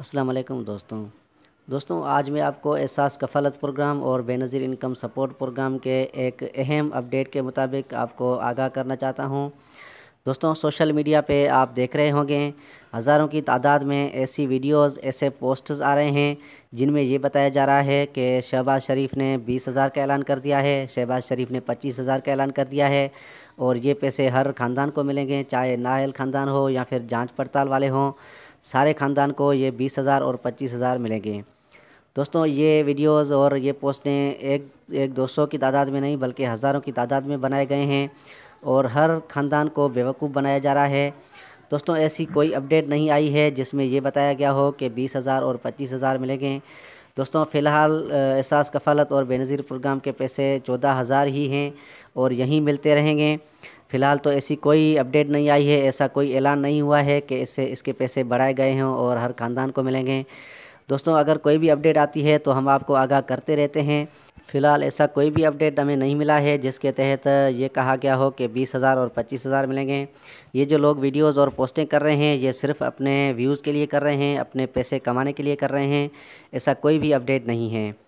अस्सलाम वालेकुम दोस्तों दोस्तों आज मैं आपको एहसास कफालत प्रोग्राम और बेनज़ीर इनकम सपोर्ट प्रोग्राम के एक अहम अपडेट के मुताबिक आपको आगाह करना चाहता हूं दोस्तों सोशल मीडिया पे आप देख रहे होंगे हज़ारों की तादाद में ऐसी वीडियोस ऐसे पोस्टर्स आ रहे हैं जिनमें ये बताया जा रहा है कि शहबाज शरीफ ने बीस हज़ार का ऐलान कर दिया है शहबाज शरीफ ने पच्चीस हज़ार का ऐलान कर दिया है और ये पैसे हर ख़ानदान को मिलेंगे चाहे नाहल ख़ानदान हो या फिर जाँच पड़ताल वाले हों सारे ख़ानदान को ये बीस हज़ार और पच्चीस हज़ार मिलेंगे दोस्तों ये वीडियोस और ये पोस्टें एक एक दो सौ की तादाद में नहीं बल्कि हज़ारों की तादाद में बनाए गए हैं और हर ख़ानदान को बेवकूफ़ बनाया जा रहा है दोस्तों ऐसी कोई अपडेट नहीं आई है जिसमें ये बताया गया हो कि बीस हज़ार और पच्चीस हज़ार मिलेंगे दोस्तों फ़िलहाल एहसास कफालत और बेनज़ीर प्रोग्राम के पैसे चौदह हज़ार ही हैं और यहीं मिलते रहेंगे फ़िलहाल तो ऐसी कोई अपडेट नहीं आई है ऐसा कोई ऐलान नहीं हुआ है कि इससे इसके पैसे बढ़ाए गए हों और हर खानदान को मिलेंगे दोस्तों अगर कोई भी अपडेट आती है तो हम आपको आगाह करते रहते हैं फ़िलहाल ऐसा कोई भी अपडेट हमें नहीं मिला है जिसके तहत ये कहा गया हो कि बीस हज़ार और पच्चीस हज़ार मिलेंगे ये जो लोग वीडियोस और पोस्टें कर रहे हैं ये सिर्फ अपने व्यूज़ के लिए कर रहे हैं अपने पैसे कमाने के लिए कर रहे हैं ऐसा कोई भी अपडेट नहीं है